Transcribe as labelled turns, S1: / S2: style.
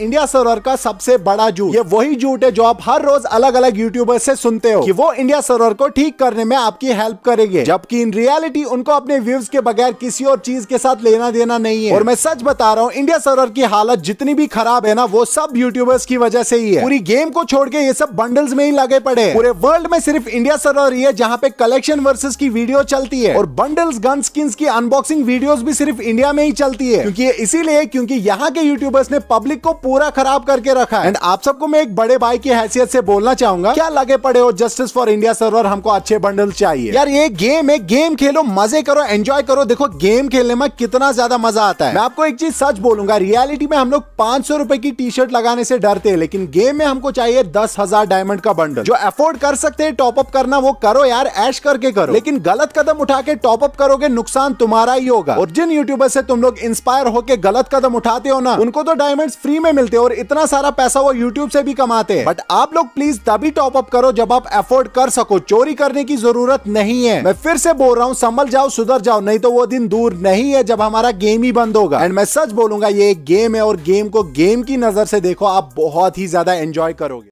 S1: India server का सबसे बड़ा झूठ ये वही झूठ है जो आप हर रोज अलग अलग यूट्यूबर से सुनते हो कि वो इंडिया सर्वर को ठीक करने में आपकी हेल्प करेंगे जबकि इन रियलिटी उनको अपने व्यूज के बगैर किसी और चीज के साथ लेना देना नहीं है और मैं सच बता रहा हूँ इंडिया सर्वर की हालत जितनी भी खराब है ना वो सब यूट्यूबर्स की वजह से ही है पूरी गेम को छोड़ के ये सब बंडल्स में ही लगे पड़े पूरे वर्ल्ड में सिर्फ इंडिया सर्वर ही है जहाँ पे कलेक्शन वर्सेज की वीडियो चलती है और बंडल्स गन स्किन की अनबॉक्सिंग वीडियो भी सिर्फ इंडिया में ही चलती है क्योंकि इसीलिए क्योंकि यहाँ के यूट्यूबर्स ने पब्लिक को पूरा खराब करके रखा है एंड आप सबको मैं एक बड़े भाई की हैसियत से बोलना चाहूंगा क्या लगे पड़े हो जस्टिस फॉर इंडिया सर्वर हमको अच्छे बंडल चाहिए यार ये गेम है गेम खेलो मजे करो एंजॉय करो देखो गेम खेलने में कितना ज्यादा मजा आता है मैं आपको एक चीज सच बोलूंगा रियलिटी में हम लोग पांच सौ रुपए की टी शर्ट लगाने से डरते हैं लेकिन गेम में हमको चाहिए दस हजार डायमंड का बंडल जो एफोर्ड कर सकते हैं टॉपअप करना वो करो यार ऐश करके करो लेकिन गलत कदम उठा के टॉपअप करोगे नुकसान तुम्हारा ही होगा और जिन यूट्यूबर से तुम लोग इंस्पायर होकर गलत कदम उठाते हो ना उनको तो डायमंड फ्री में मिलते हैं और इतना सारा पैसा वो यूट्यूब से भी कमाते हैं बट आप लोग प्लीज तभी टॉप अप करो जब आप एफोर्ड कर सको चोरी करने की जरूरत नहीं है मैं फिर से बोल रहा हूँ संभल जाओ सुधर जाओ नहीं तो वो दिन दूर नहीं है जब हमारा गेम ही बंद होगा एंड मैं सच बोलूंगा ये एक गेम है और गेम को गेम की नजर से देखो आप बहुत ही ज्यादा एंजॉय करोगे